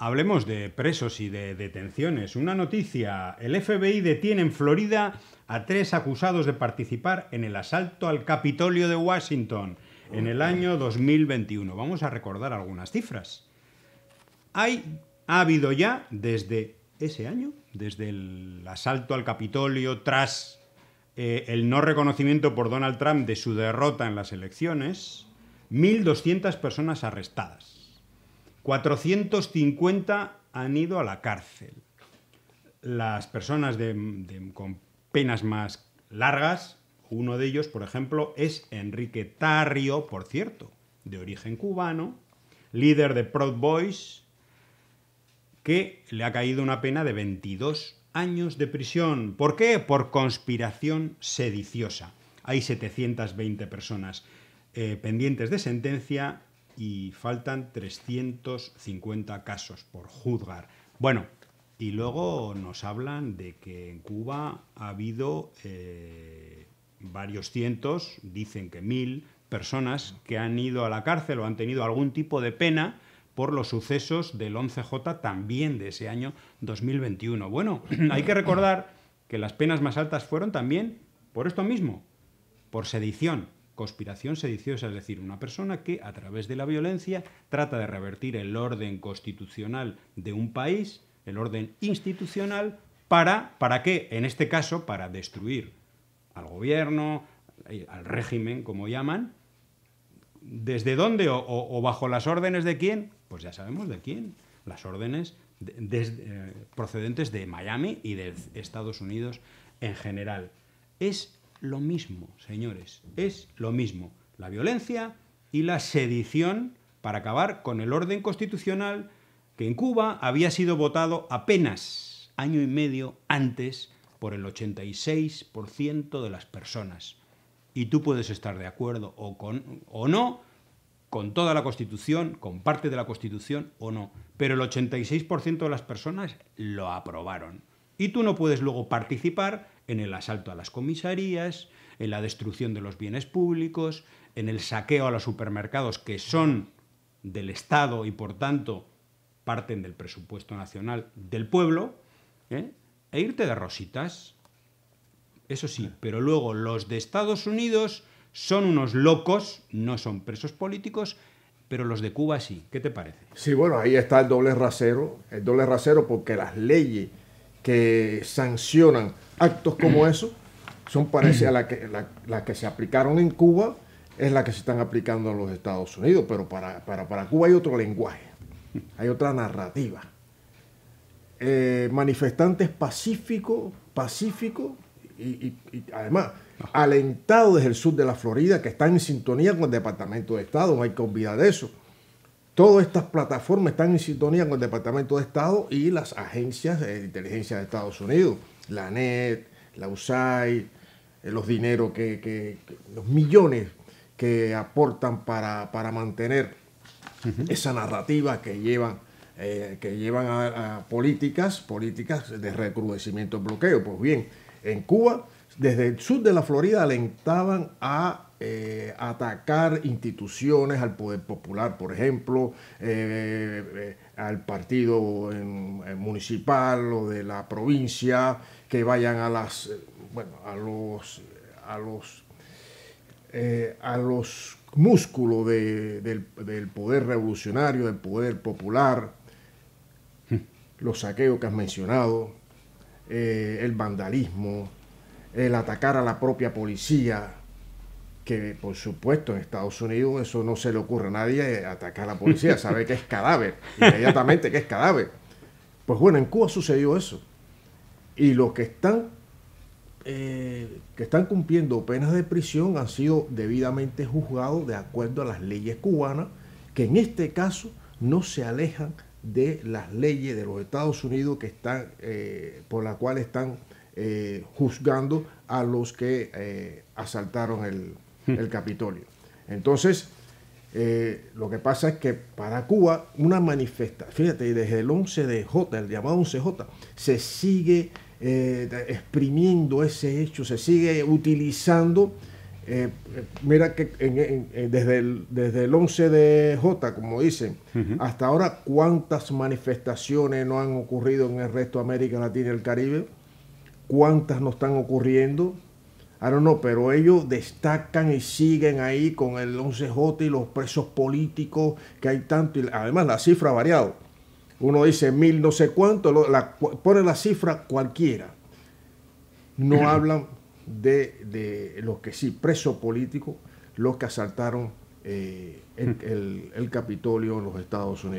Hablemos de presos y de detenciones. Una noticia. El FBI detiene en Florida a tres acusados de participar en el asalto al Capitolio de Washington en el año 2021. Vamos a recordar algunas cifras. ha habido ya desde ese año, desde el asalto al Capitolio tras eh, el no reconocimiento por Donald Trump de su derrota en las elecciones, 1.200 personas arrestadas. 450 han ido a la cárcel. Las personas con penas más largas, uno de ellos, por ejemplo, es Enrique Tarrio, por cierto, de origen cubano, líder de Proud Boys, que le ha caído una pena de 22 años de prisión. ¿Por qué? Por conspiración sediciosa. Hay 720 personas eh, pendientes de sentencia y faltan 350 casos por juzgar. Bueno, y luego nos hablan de que en Cuba ha habido eh, varios cientos, dicen que mil, personas que han ido a la cárcel o han tenido algún tipo de pena por los sucesos del 11J también de ese año 2021. Bueno, hay que recordar que las penas más altas fueron también por esto mismo, por sedición conspiración sediciosa, es decir, una persona que a través de la violencia trata de revertir el orden constitucional de un país, el orden institucional, para, ¿para qué? En este caso, para destruir al gobierno, eh, al régimen, como llaman. ¿Desde dónde o, bajo las órdenes de quién? Pues ya sabemos de quién. Las órdenes eh, procedentes de Miami y de Estados Unidos en general. Es lo mismo, señores, es lo mismo. La violencia y la sedición para acabar con el orden constitucional que en Cuba había sido votado apenas año y medio antes por el 86% de las personas. Y tú puedes estar de acuerdo o, con, o no con toda la Constitución, con parte de la Constitución o no, pero el 86% de las personas lo aprobaron. Y tú no puedes luego participar en el asalto a las comisarías, en la destrucción de los bienes públicos, en el saqueo a los supermercados que son del Estado y por tanto parten del presupuesto nacional del pueblo, ¿eh? e irte de rositas. Eso sí, pero luego los de Estados Unidos son unos locos, no son presos políticos, pero los de Cuba sí. ¿Qué te parece? Sí, bueno, ahí está el doble rasero, el doble rasero porque las leyes que sancionan actos como mm. eso son parecidas a las que, la, que se aplicaron en Cuba, es la que se están aplicando en los Estados Unidos, pero para, para, Cuba hay otro lenguaje, hay otra narrativa. Eh, manifestantes pacíficos, pacíficos, y, y, además alentados desde el sur de la Florida, que están en sintonía con el Departamento de Estado, no hay que olvidar de eso Todas estas plataformas están en sintonía con el Departamento de Estado y las agencias de inteligencia de Estados Unidos, la NET, la USAID, eh, los que, los millones que aportan para, para mantener esa narrativa que llevan, eh, que llevan a, políticas, políticas de recrudecimiento bloqueo. Pues bien, en Cuba desde el sur de la Florida alentaban a eh, atacar instituciones, al poder popular, por ejemplo, eh, eh, al partido municipal o de la provincia, que vayan a los, músculos del poder revolucionario, del poder popular, hmm. los saqueos que has mencionado, el vandalismo, el atacar a la propia policía, que por supuesto en Estados Unidos eso no se le ocurre a nadie, eh, atacar a la policía, sabe que es cadáver, inmediatamente que es cadáver. Pues bueno, en Cuba sucedió eso. Y los que están, eh, que están cumpliendo penas de prisión han sido debidamente juzgados de acuerdo a las leyes cubanas, que en este caso no se alejan de las leyes de los Estados Unidos que están, eh, por las cuales están eh, juzgando a los que eh, asaltaron el, Capitolio. Entonces, eh, lo que pasa es que para Cuba, una manifestación, fíjate, desde el 11 de J, el llamado 11J, se sigue exprimiendo ese hecho, se sigue utilizando. mira que desde, el, desde el 11 de J, como dicen, hasta ahora, ¿cuántas manifestaciones no han ocurrido en el resto de América Latina y el Caribe? cuántas no están ocurriendo. Ahora no, pero ellos destacan y siguen ahí con el 11J y los presos políticos que hay tanto. Y además la cifra ha variado. Uno dice mil no sé cuánto, pone la cifra cualquiera. No hablan de, los que sí, presos políticos, los que asaltaron eh, el Capitolio en los Estados Unidos.